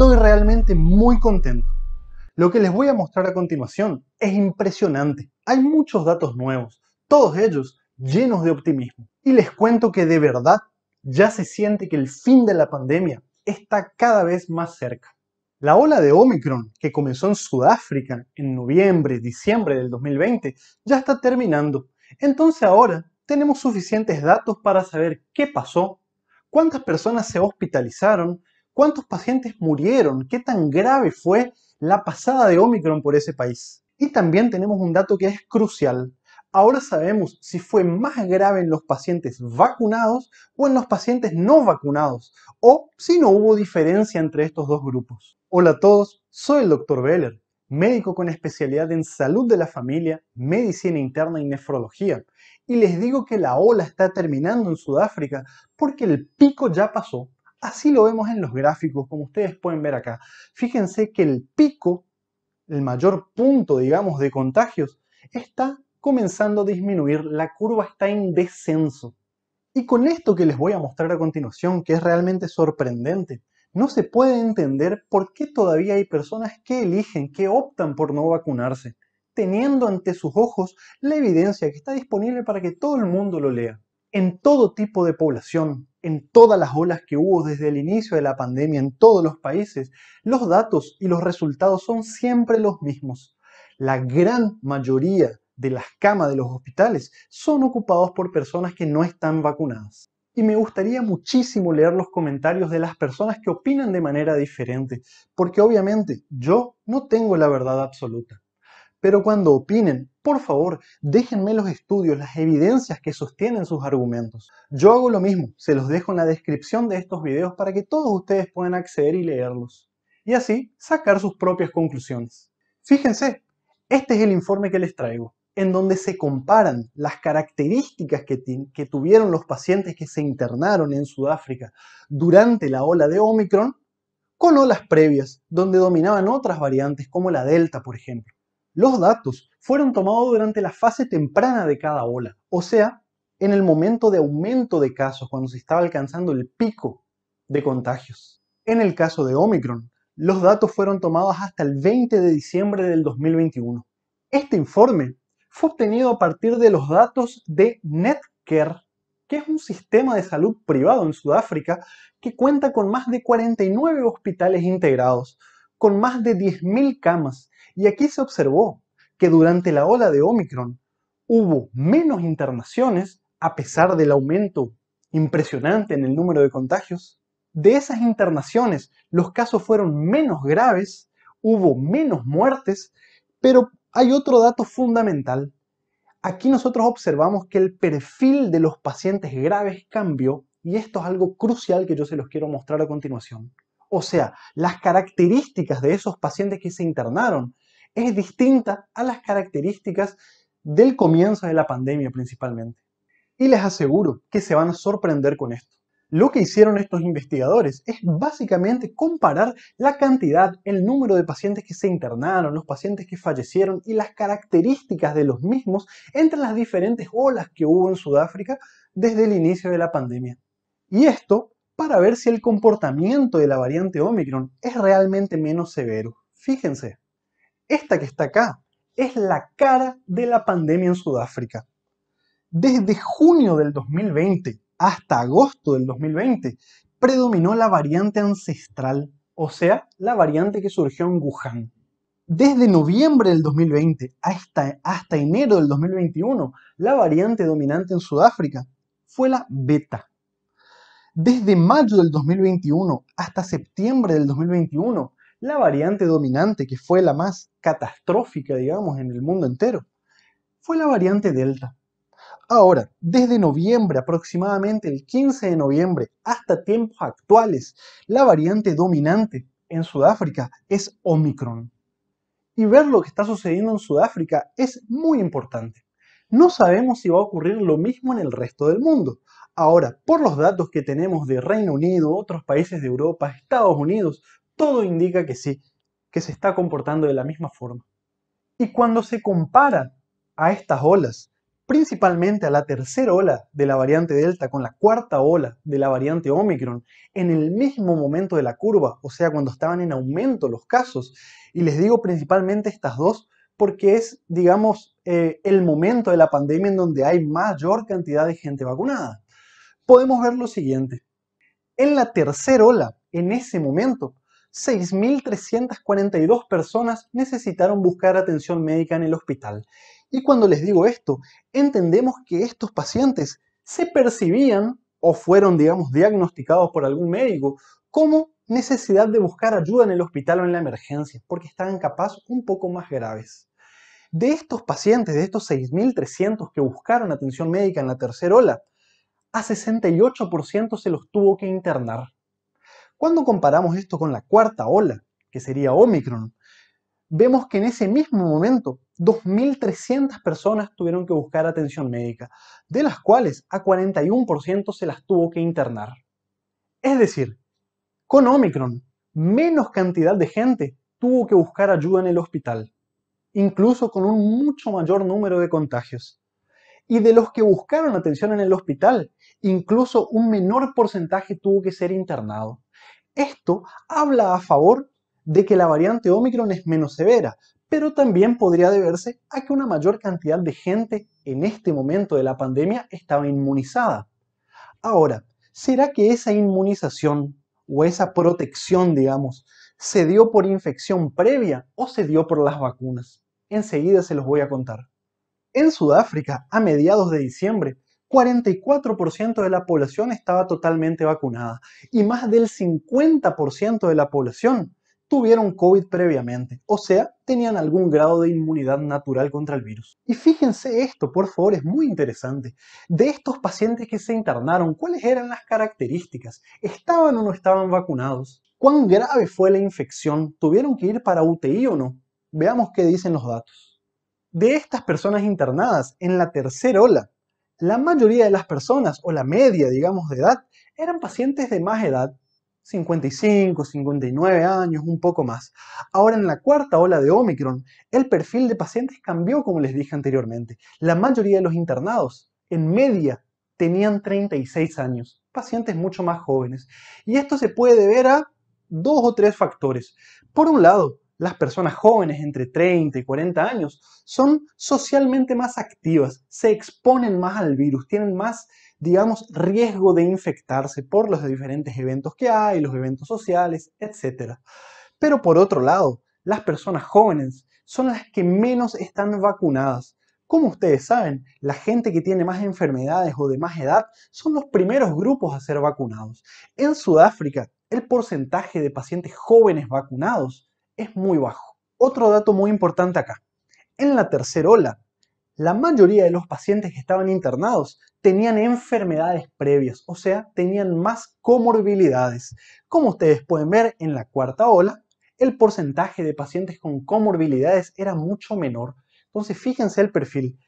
Estoy realmente muy contento. Lo que les voy a mostrar a continuación es impresionante. Hay muchos datos nuevos, todos ellos llenos de optimismo. Y les cuento que de verdad ya se siente que el fin de la pandemia está cada vez más cerca. La ola de Omicron, que comenzó en Sudáfrica en noviembre, diciembre del 2020, ya está terminando. Entonces ahora tenemos suficientes datos para saber qué pasó, cuántas personas se hospitalizaron ¿Cuántos pacientes murieron? ¿Qué tan grave fue la pasada de Omicron por ese país? Y también tenemos un dato que es crucial. Ahora sabemos si fue más grave en los pacientes vacunados o en los pacientes no vacunados, o si no hubo diferencia entre estos dos grupos. Hola a todos, soy el Dr. Beller, médico con especialidad en salud de la familia, medicina interna y nefrología. Y les digo que la ola está terminando en Sudáfrica porque el pico ya pasó Así lo vemos en los gráficos, como ustedes pueden ver acá. Fíjense que el pico, el mayor punto, digamos, de contagios, está comenzando a disminuir, la curva está en descenso. Y con esto que les voy a mostrar a continuación, que es realmente sorprendente, no se puede entender por qué todavía hay personas que eligen, que optan por no vacunarse, teniendo ante sus ojos la evidencia que está disponible para que todo el mundo lo lea. En todo tipo de población, en todas las olas que hubo desde el inicio de la pandemia en todos los países, los datos y los resultados son siempre los mismos. La gran mayoría de las camas de los hospitales son ocupados por personas que no están vacunadas. Y me gustaría muchísimo leer los comentarios de las personas que opinan de manera diferente, porque obviamente yo no tengo la verdad absoluta. Pero cuando opinen por favor, déjenme los estudios, las evidencias que sostienen sus argumentos. Yo hago lo mismo, se los dejo en la descripción de estos videos para que todos ustedes puedan acceder y leerlos. Y así sacar sus propias conclusiones. Fíjense, este es el informe que les traigo, en donde se comparan las características que, que tuvieron los pacientes que se internaron en Sudáfrica durante la ola de Omicron con olas previas, donde dominaban otras variantes como la Delta, por ejemplo. Los datos fueron tomados durante la fase temprana de cada ola, o sea, en el momento de aumento de casos, cuando se estaba alcanzando el pico de contagios. En el caso de Omicron, los datos fueron tomados hasta el 20 de diciembre del 2021. Este informe fue obtenido a partir de los datos de Netcare, que es un sistema de salud privado en Sudáfrica que cuenta con más de 49 hospitales integrados, con más de 10.000 camas. Y aquí se observó que durante la ola de Omicron hubo menos internaciones, a pesar del aumento impresionante en el número de contagios. De esas internaciones, los casos fueron menos graves, hubo menos muertes, pero hay otro dato fundamental. Aquí nosotros observamos que el perfil de los pacientes graves cambió y esto es algo crucial que yo se los quiero mostrar a continuación o sea, las características de esos pacientes que se internaron es distinta a las características del comienzo de la pandemia principalmente. Y les aseguro que se van a sorprender con esto. Lo que hicieron estos investigadores es básicamente comparar la cantidad, el número de pacientes que se internaron, los pacientes que fallecieron y las características de los mismos entre las diferentes olas que hubo en Sudáfrica desde el inicio de la pandemia. Y esto para ver si el comportamiento de la variante Omicron es realmente menos severo. Fíjense, esta que está acá es la cara de la pandemia en Sudáfrica. Desde junio del 2020 hasta agosto del 2020 predominó la variante ancestral, o sea, la variante que surgió en Wuhan. Desde noviembre del 2020 hasta, hasta enero del 2021, la variante dominante en Sudáfrica fue la beta, desde mayo del 2021 hasta septiembre del 2021, la variante dominante, que fue la más catastrófica, digamos, en el mundo entero, fue la variante Delta. Ahora, desde noviembre, aproximadamente el 15 de noviembre, hasta tiempos actuales, la variante dominante en Sudáfrica es Omicron. Y ver lo que está sucediendo en Sudáfrica es muy importante. No sabemos si va a ocurrir lo mismo en el resto del mundo, Ahora, por los datos que tenemos de Reino Unido, otros países de Europa, Estados Unidos, todo indica que sí, que se está comportando de la misma forma. Y cuando se compara a estas olas, principalmente a la tercera ola de la variante Delta con la cuarta ola de la variante Omicron, en el mismo momento de la curva, o sea, cuando estaban en aumento los casos, y les digo principalmente estas dos, porque es, digamos, eh, el momento de la pandemia en donde hay mayor cantidad de gente vacunada podemos ver lo siguiente. En la tercera ola, en ese momento, 6.342 personas necesitaron buscar atención médica en el hospital. Y cuando les digo esto, entendemos que estos pacientes se percibían o fueron, digamos, diagnosticados por algún médico como necesidad de buscar ayuda en el hospital o en la emergencia, porque estaban capaz un poco más graves. De estos pacientes, de estos 6.300 que buscaron atención médica en la tercera ola, a 68% se los tuvo que internar. Cuando comparamos esto con la cuarta ola, que sería Omicron, vemos que en ese mismo momento 2.300 personas tuvieron que buscar atención médica, de las cuales a 41% se las tuvo que internar. Es decir, con Omicron, menos cantidad de gente tuvo que buscar ayuda en el hospital, incluso con un mucho mayor número de contagios. Y de los que buscaron atención en el hospital, incluso un menor porcentaje tuvo que ser internado. Esto habla a favor de que la variante Omicron es menos severa, pero también podría deberse a que una mayor cantidad de gente en este momento de la pandemia estaba inmunizada. Ahora, ¿será que esa inmunización o esa protección, digamos, se dio por infección previa o se dio por las vacunas? Enseguida se los voy a contar. En Sudáfrica, a mediados de diciembre, 44% de la población estaba totalmente vacunada y más del 50% de la población tuvieron COVID previamente, o sea, tenían algún grado de inmunidad natural contra el virus. Y fíjense esto, por favor, es muy interesante. De estos pacientes que se internaron, ¿cuáles eran las características? ¿Estaban o no estaban vacunados? ¿Cuán grave fue la infección? ¿Tuvieron que ir para UTI o no? Veamos qué dicen los datos de estas personas internadas en la tercera ola, la mayoría de las personas, o la media, digamos, de edad, eran pacientes de más edad, 55, 59 años, un poco más. Ahora en la cuarta ola de Omicron, el perfil de pacientes cambió, como les dije anteriormente. La mayoría de los internados, en media, tenían 36 años, pacientes mucho más jóvenes. Y esto se puede deber a dos o tres factores. Por un lado, las personas jóvenes entre 30 y 40 años son socialmente más activas, se exponen más al virus, tienen más, digamos, riesgo de infectarse por los diferentes eventos que hay, los eventos sociales, etc. Pero por otro lado, las personas jóvenes son las que menos están vacunadas. Como ustedes saben, la gente que tiene más enfermedades o de más edad son los primeros grupos a ser vacunados. En Sudáfrica, el porcentaje de pacientes jóvenes vacunados es muy bajo. Otro dato muy importante acá. En la tercera ola, la mayoría de los pacientes que estaban internados tenían enfermedades previas, o sea, tenían más comorbilidades. Como ustedes pueden ver, en la cuarta ola, el porcentaje de pacientes con comorbilidades era mucho menor. Entonces, fíjense el perfil.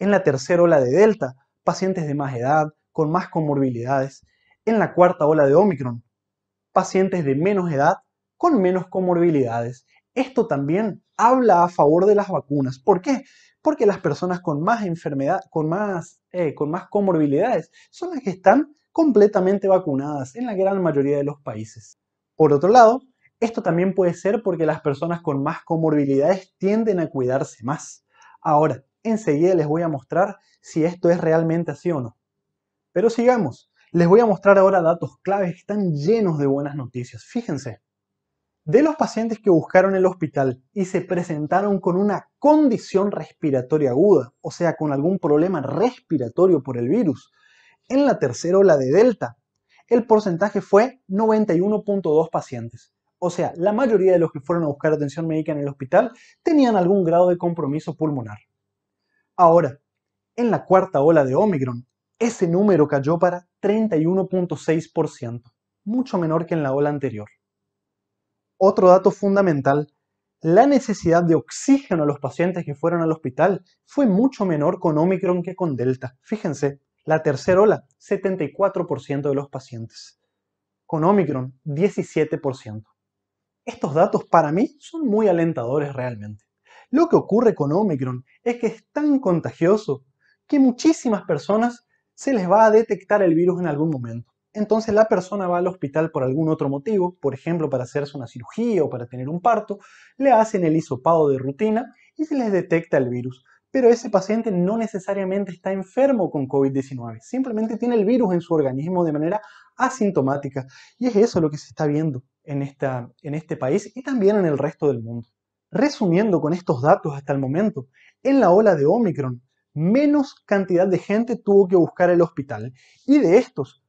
En la tercera ola de Delta, pacientes de más edad, con más comorbilidades. En la cuarta ola de Omicron, pacientes de menos edad con menos comorbilidades. Esto también habla a favor de las vacunas. ¿Por qué? Porque las personas con más enfermedad, con más, eh, con más comorbilidades, son las que están completamente vacunadas en la gran mayoría de los países. Por otro lado, esto también puede ser porque las personas con más comorbilidades tienden a cuidarse más. Ahora, enseguida les voy a mostrar si esto es realmente así o no. Pero sigamos. Les voy a mostrar ahora datos claves que están llenos de buenas noticias. Fíjense. De los pacientes que buscaron el hospital y se presentaron con una condición respiratoria aguda, o sea, con algún problema respiratorio por el virus, en la tercera ola de Delta, el porcentaje fue 91.2 pacientes. O sea, la mayoría de los que fueron a buscar atención médica en el hospital tenían algún grado de compromiso pulmonar. Ahora, en la cuarta ola de Omicron, ese número cayó para 31.6%, mucho menor que en la ola anterior. Otro dato fundamental, la necesidad de oxígeno a los pacientes que fueron al hospital fue mucho menor con Omicron que con Delta. Fíjense, la tercera ola, 74% de los pacientes. Con Omicron, 17%. Estos datos para mí son muy alentadores realmente. Lo que ocurre con Omicron es que es tan contagioso que muchísimas personas se les va a detectar el virus en algún momento. Entonces la persona va al hospital por algún otro motivo, por ejemplo para hacerse una cirugía o para tener un parto, le hacen el hisopado de rutina y se les detecta el virus. Pero ese paciente no necesariamente está enfermo con COVID-19, simplemente tiene el virus en su organismo de manera asintomática. Y es eso lo que se está viendo en, esta, en este país y también en el resto del mundo. Resumiendo con estos datos hasta el momento, en la ola de Omicron, menos cantidad de gente tuvo que buscar el hospital y de estos,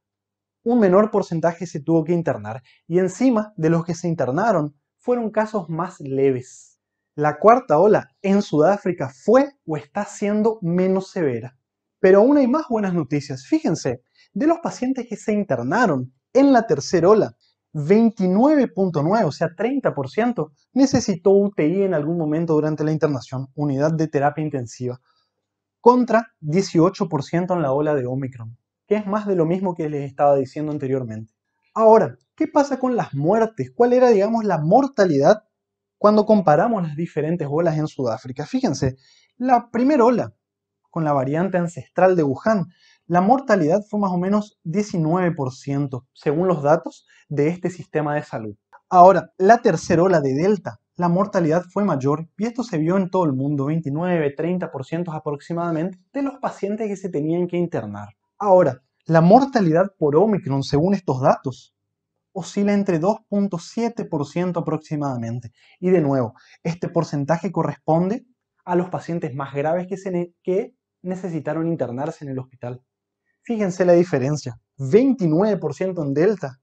un menor porcentaje se tuvo que internar y encima de los que se internaron fueron casos más leves. La cuarta ola en Sudáfrica fue o está siendo menos severa. Pero aún hay más buenas noticias. Fíjense, de los pacientes que se internaron en la tercera ola, 29.9, o sea, 30%, necesitó UTI en algún momento durante la internación, unidad de terapia intensiva, contra 18% en la ola de Omicron que es más de lo mismo que les estaba diciendo anteriormente. Ahora, ¿qué pasa con las muertes? ¿Cuál era, digamos, la mortalidad cuando comparamos las diferentes olas en Sudáfrica? Fíjense, la primera ola, con la variante ancestral de Wuhan, la mortalidad fue más o menos 19%, según los datos de este sistema de salud. Ahora, la tercera ola de Delta, la mortalidad fue mayor y esto se vio en todo el mundo, 29-30% aproximadamente, de los pacientes que se tenían que internar. Ahora, la mortalidad por Omicron, según estos datos, oscila entre 2.7% aproximadamente. Y de nuevo, este porcentaje corresponde a los pacientes más graves que, necesitaron internarse en el hospital. Fíjense la diferencia, 29% en Delta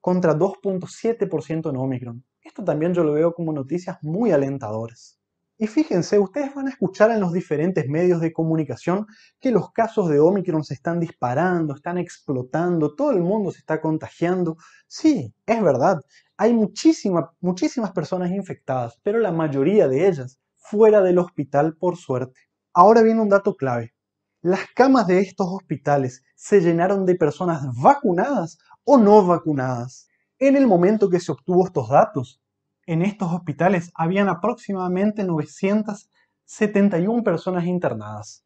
contra 2.7% en Omicron. Esto también yo lo veo como noticias muy alentadoras. Y fíjense, ustedes van a escuchar en los diferentes medios de comunicación que los casos de Omicron se están disparando, están explotando, todo el mundo se está contagiando. Sí, es verdad, hay muchísimas, muchísimas personas infectadas, pero la mayoría de ellas fuera del hospital por suerte. Ahora viene un dato clave. Las camas de estos hospitales se llenaron de personas vacunadas o no vacunadas. En el momento que se obtuvo estos datos, en estos hospitales habían aproximadamente 971 personas internadas,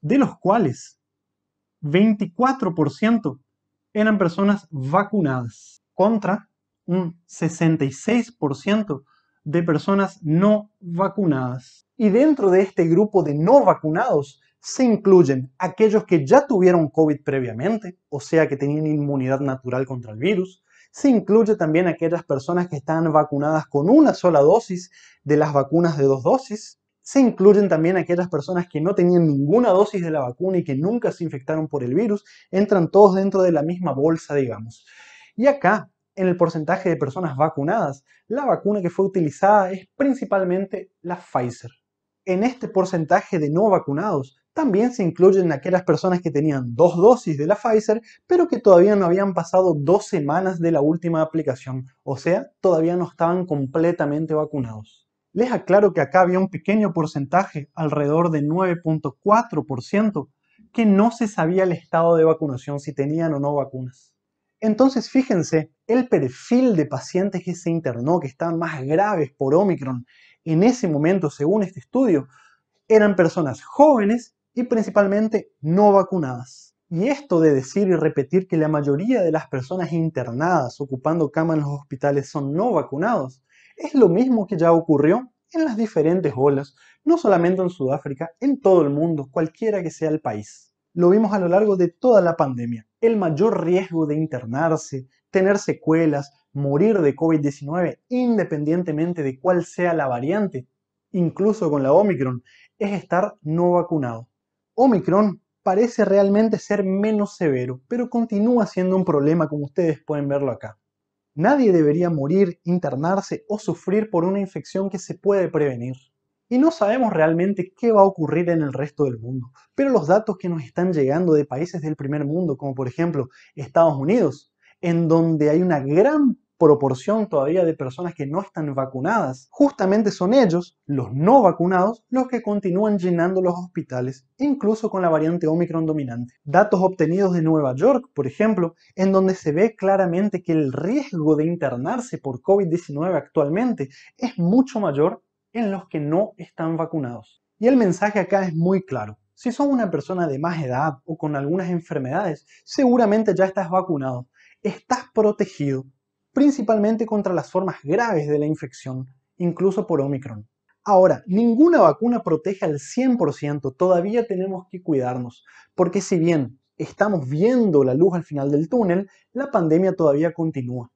de los cuales 24% eran personas vacunadas contra un 66% de personas no vacunadas. Y dentro de este grupo de no vacunados se incluyen aquellos que ya tuvieron COVID previamente, o sea que tenían inmunidad natural contra el virus, se incluye también aquellas personas que están vacunadas con una sola dosis de las vacunas de dos dosis. Se incluyen también aquellas personas que no tenían ninguna dosis de la vacuna y que nunca se infectaron por el virus. Entran todos dentro de la misma bolsa, digamos. Y acá, en el porcentaje de personas vacunadas, la vacuna que fue utilizada es principalmente la Pfizer en este porcentaje de no vacunados también se incluyen aquellas personas que tenían dos dosis de la Pfizer, pero que todavía no habían pasado dos semanas de la última aplicación, o sea, todavía no estaban completamente vacunados. Les aclaro que acá había un pequeño porcentaje, alrededor de 9.4%, que no se sabía el estado de vacunación, si tenían o no vacunas. Entonces, fíjense, el perfil de pacientes que se internó, que estaban más graves por Omicron, en ese momento, según este estudio, eran personas jóvenes y principalmente no vacunadas. Y esto de decir y repetir que la mayoría de las personas internadas ocupando cama en los hospitales son no vacunados es lo mismo que ya ocurrió en las diferentes olas, no solamente en Sudáfrica, en todo el mundo, cualquiera que sea el país. Lo vimos a lo largo de toda la pandemia. El mayor riesgo de internarse, tener secuelas, morir de COVID-19 independientemente de cuál sea la variante, incluso con la Omicron, es estar no vacunado. Omicron parece realmente ser menos severo, pero continúa siendo un problema como ustedes pueden verlo acá. Nadie debería morir, internarse o sufrir por una infección que se puede prevenir. Y no sabemos realmente qué va a ocurrir en el resto del mundo, pero los datos que nos están llegando de países del primer mundo, como por ejemplo Estados Unidos, en donde hay una gran proporción todavía de personas que no están vacunadas. Justamente son ellos, los no vacunados, los que continúan llenando los hospitales, incluso con la variante Omicron dominante. Datos obtenidos de Nueva York, por ejemplo, en donde se ve claramente que el riesgo de internarse por COVID-19 actualmente es mucho mayor en los que no están vacunados. Y el mensaje acá es muy claro. Si son una persona de más edad o con algunas enfermedades, seguramente ya estás vacunado estás protegido, principalmente contra las formas graves de la infección, incluso por Omicron. Ahora, ninguna vacuna protege al 100%, todavía tenemos que cuidarnos, porque si bien estamos viendo la luz al final del túnel, la pandemia todavía continúa.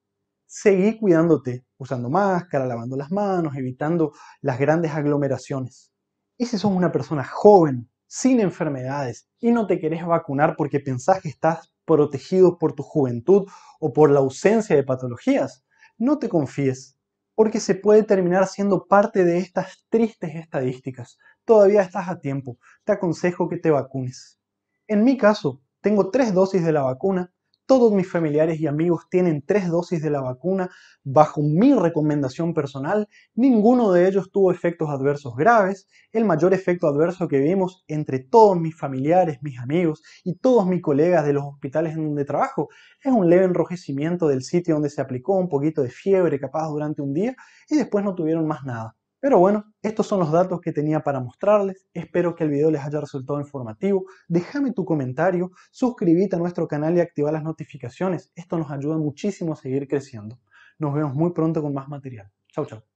Seguí cuidándote, usando máscara, lavando las manos, evitando las grandes aglomeraciones. Y si sos una persona joven, sin enfermedades, y no te querés vacunar porque pensás que estás protegidos por tu juventud o por la ausencia de patologías. No te confíes, porque se puede terminar siendo parte de estas tristes estadísticas. Todavía estás a tiempo. Te aconsejo que te vacunes. En mi caso, tengo tres dosis de la vacuna todos mis familiares y amigos tienen tres dosis de la vacuna bajo mi recomendación personal. Ninguno de ellos tuvo efectos adversos graves. El mayor efecto adverso que vimos entre todos mis familiares, mis amigos y todos mis colegas de los hospitales en donde trabajo es un leve enrojecimiento del sitio donde se aplicó, un poquito de fiebre capaz durante un día y después no tuvieron más nada. Pero bueno, estos son los datos que tenía para mostrarles. Espero que el video les haya resultado informativo. Déjame tu comentario, suscríbete a nuestro canal y activa las notificaciones. Esto nos ayuda muchísimo a seguir creciendo. Nos vemos muy pronto con más material. Chau, chau.